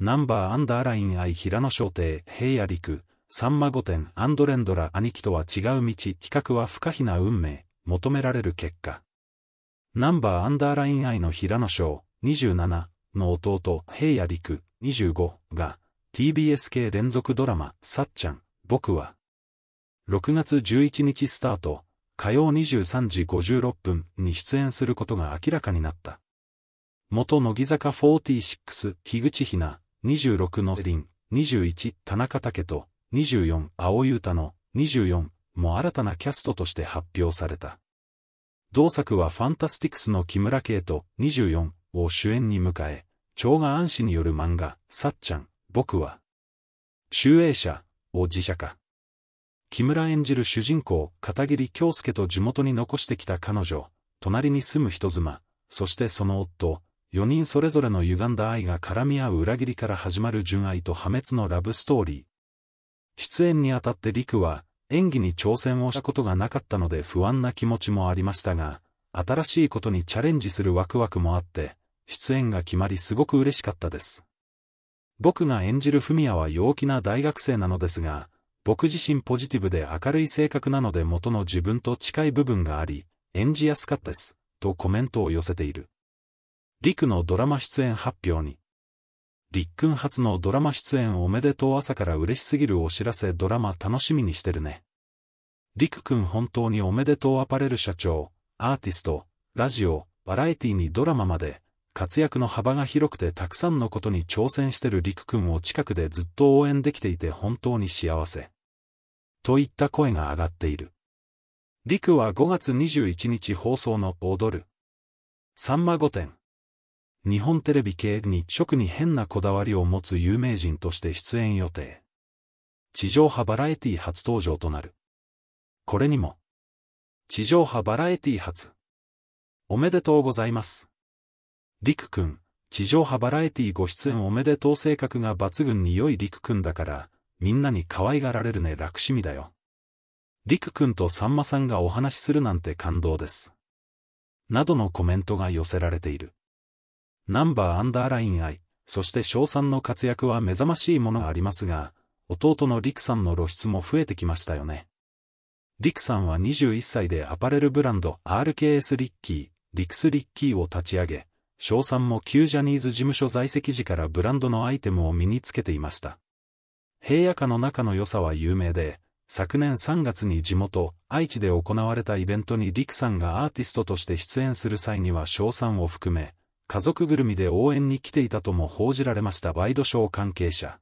ナンバーアンダーライン愛平野商亭、平野陸、ン・マゴ御殿アンドレンドラ兄貴とは違う道、比較は不可避な運命、求められる結果。ナンバーアンダーライン愛の平野翔、27の弟、平野陸、25が、TBS 系連続ドラマ、さっちゃん、僕は、6月11日スタート、火曜23時56分に出演することが明らかになった。元乃木坂46、樋口ひな、26のリン、21田中武と、24青優太の、24も新たなキャストとして発表された。同作はファンタスティクスの木村圭と24を主演に迎え、長賀安氏による漫画、さっちゃん、僕は、集英社を自社化。木村演じる主人公、片桐京介と地元に残してきた彼女、隣に住む人妻、そしてその夫、4人それぞれの歪んだ愛が絡み合う裏切りから始まる純愛と破滅のラブストーリー。出演にあたって陸は、演技に挑戦をしたことがなかったので不安な気持ちもありましたが、新しいことにチャレンジするワクワクもあって、出演が決まりすごく嬉しかったです。僕が演じるフミヤは陽気な大学生なのですが、僕自身ポジティブで明るい性格なので元の自分と近い部分があり、演じやすかったです、とコメントを寄せている。リクのドラマ出演発表に。リっく初のドラマ出演おめでとう朝から嬉しすぎるお知らせドラマ楽しみにしてるね。リクくん本当におめでとうアパレル社長、アーティスト、ラジオ、バラエティにドラマまで、活躍の幅が広くてたくさんのことに挑戦してるリクくんを近くでずっと応援できていて本当に幸せ。といった声が上がっている。リクは5月21日放送の踊る。サンマ御殿。日本テレビ系に直に変なこだわりを持つ有名人として出演予定。地上波バラエティ初登場となる。これにも、地上波バラエティ初。おめでとうございます。りくくん、地上波バラエティご出演おめでとう性格が抜群に良いりくくんだから、みんなに可愛がられるね楽しみだよ。りくくんとさんまさんがお話しするなんて感動です。などのコメントが寄せられている。ナンバーアンダーライン愛、そして翔さんの活躍は目覚ましいものがありますが、弟のリクさんの露出も増えてきましたよね。リクさんは21歳でアパレルブランド RKS リッキー、リクスリッキーを立ち上げ、翔さんも旧ジャニーズ事務所在籍時からブランドのアイテムを身につけていました。平野家の中の良さは有名で、昨年3月に地元、愛知で行われたイベントにリクさんがアーティストとして出演する際には翔さんを含め、家族ぐるみで応援に来ていたとも報じられましたワイドショー関係者。